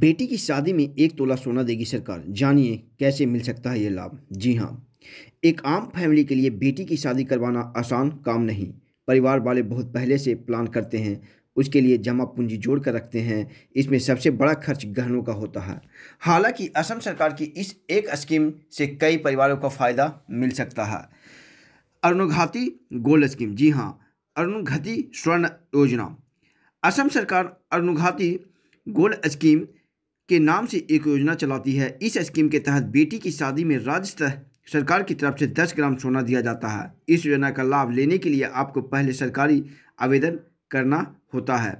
बेटी की शादी में एक तोला सोना देगी सरकार जानिए कैसे मिल सकता है ये लाभ जी हाँ एक आम फैमिली के लिए बेटी की शादी करवाना आसान काम नहीं परिवार वाले बहुत पहले से प्लान करते हैं उसके लिए जमा पूंजी जोड़ कर रखते हैं इसमें सबसे बड़ा खर्च गहनों का होता है हालांकि असम सरकार की इस एक स्कीम से कई परिवारों का फ़ायदा मिल सकता है अरुणघाती गोल्ड स्कीम जी हाँ अरुणघाती स्वर्ण योजना असम सरकार अरुणघाती गोल्ड स्कीम के नाम से एक योजना चलाती है इस स्कीम के तहत बेटी की शादी में राज्य सरकार की तरफ से 10 ग्राम सोना दिया जाता है इस योजना का लाभ लेने के लिए आपको पहले सरकारी आवेदन करना होता है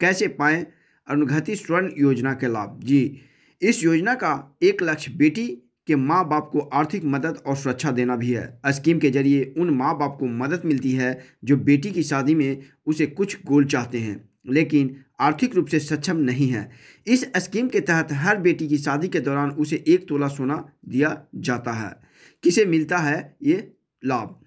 कैसे पाएं अनुघति स्वर्ण योजना के लाभ जी इस योजना का एक लक्ष्य बेटी के माँ बाप को आर्थिक मदद और सुरक्षा देना भी है स्कीम के जरिए उन माँ बाप को मदद मिलती है जो बेटी की शादी में उसे कुछ गोल चाहते हैं लेकिन आर्थिक रूप से सक्षम नहीं है इस स्कीम के तहत हर बेटी की शादी के दौरान उसे एक तोला सोना दिया जाता है किसे मिलता है ये लाभ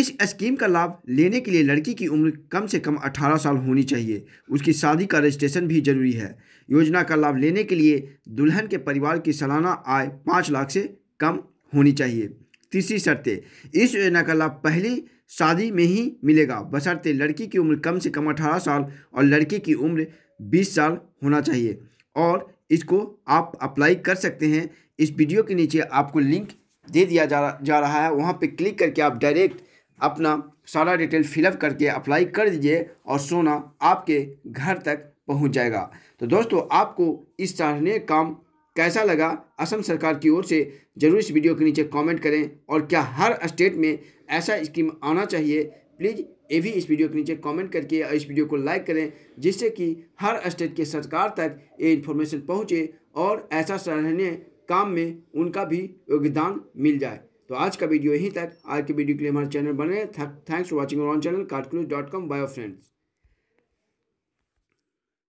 इस स्कीम का लाभ लेने के लिए लड़की की उम्र कम से कम 18 साल होनी चाहिए उसकी शादी का रजिस्ट्रेशन भी जरूरी है योजना का लाभ लेने के लिए दुल्हन के परिवार की सालाना आय पाँच लाख से कम होनी चाहिए तीसरी शर्तें इस योजना का लाभ पहली शादी में ही मिलेगा बशर्ते लड़की की उम्र कम से कम अठारह साल और लड़के की उम्र बीस साल होना चाहिए और इसको आप अप्लाई कर सकते हैं इस वीडियो के नीचे आपको लिंक दे दिया जा, जा रहा है वहाँ पे क्लिक करके आप डायरेक्ट अपना सारा डिटेल फिलअप करके अप्लाई कर दीजिए और सोना आपके घर तक पहुँच जाएगा तो दोस्तों आपको इस सराहनीय काम कैसा लगा असम सरकार की ओर से जरूर इस वीडियो के नीचे कमेंट करें और क्या हर स्टेट में ऐसा स्कीम आना चाहिए प्लीज़ ये भी इस वीडियो के नीचे कमेंट करके और इस वीडियो को लाइक करें जिससे कि हर स्टेट के सरकार तक ये इन्फॉर्मेशन पहुँचे और ऐसा सराहनीय काम में उनका भी योगदान मिल जाए तो आज का वीडियो यहीं तक आज के वीडियो के लिए हमारे चैनल बने thanks for watching on channel कार्टक्लूज डॉट कॉम बायो फ्रेंड्स